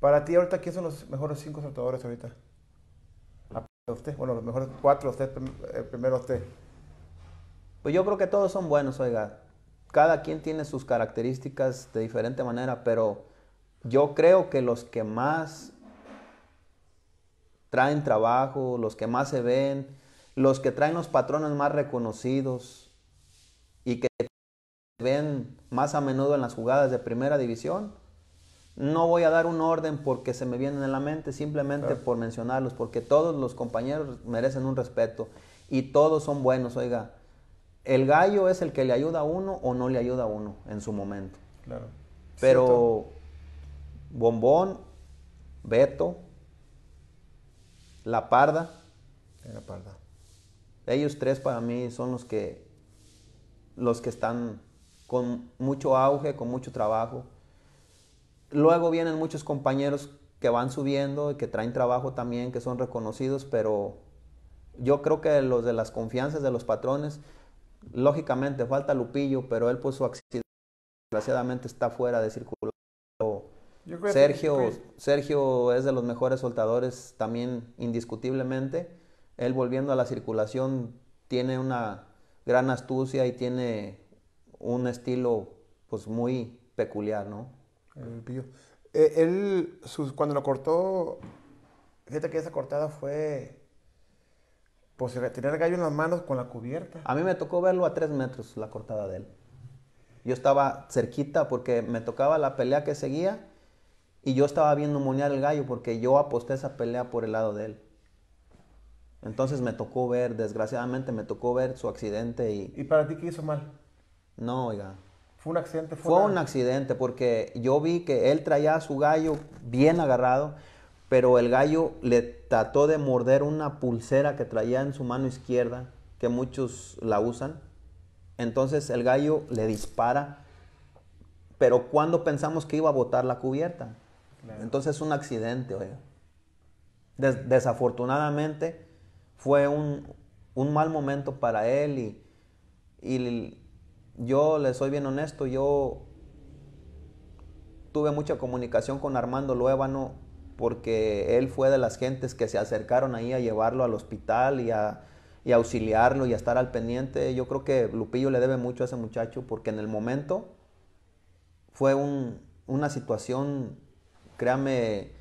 Para ti, ahorita, ¿quiénes son los mejores cinco saltadores ahorita? A ah, pues, usted, bueno, los mejores cuatro, usted, eh, primero usted. Pues yo creo que todos son buenos, oiga. Cada quien tiene sus características de diferente manera, pero yo creo que los que más traen trabajo, los que más se ven, los que traen los patrones más reconocidos y que ven más a menudo en las jugadas de primera división, no voy a dar un orden porque se me vienen en la mente, simplemente por mencionarlos, porque todos los compañeros merecen un respeto y todos son buenos. Oiga, el gallo es el que le ayuda a uno o no le ayuda a uno en su momento. Claro. Pero Bombón, Beto, La Parda. La Parda. Ellos tres para mí son los que, los que están con mucho auge, con mucho trabajo Luego vienen muchos compañeros que van subiendo y que traen trabajo también, que son reconocidos, pero yo creo que los de las confianzas de los patrones, lógicamente falta Lupillo, pero él por pues, su accidente desgraciadamente está fuera de circulación. Sergio, pues Sergio es de los mejores soltadores también indiscutiblemente. Él volviendo a la circulación tiene una gran astucia y tiene un estilo pues muy peculiar, ¿no? el eh, él, cuando lo cortó, fíjate que esa cortada fue. Pues el gallo en las manos con la cubierta. A mí me tocó verlo a tres metros la cortada de él. Yo estaba cerquita porque me tocaba la pelea que seguía y yo estaba viendo monear el gallo porque yo aposté esa pelea por el lado de él. Entonces me tocó ver, desgraciadamente me tocó ver su accidente y... ¿Y para ti qué hizo mal? No, oiga, ¿Fue un accidente? Fue, un accidente porque yo vi que él traía a su gallo bien agarrado, pero el gallo le trató de morder una pulsera que traía en su mano izquierda, que muchos la usan. Entonces el gallo le dispara, pero cuando pensamos que iba a botar la cubierta. Entonces es un accidente, oye. desafortunadamente fue un, mal momento para él y, y yo le soy bien honesto, yo tuve mucha comunicación con Armando Luébano porque él fue de las gentes que se acercaron ahí a llevarlo al hospital y a, auxiliarlo y a estar al pendiente. Yo creo que Lupillo le debe mucho a ese muchacho porque en el momento fue un, una situación, créame,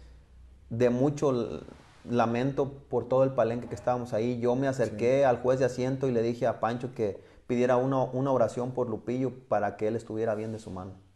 de mucho lamento por todo el palenque que estábamos ahí. Yo me acerqué al juez de asiento y le dije a Pancho que pidiera una, una oración por Lupillo para que él estuviera bien de su mano.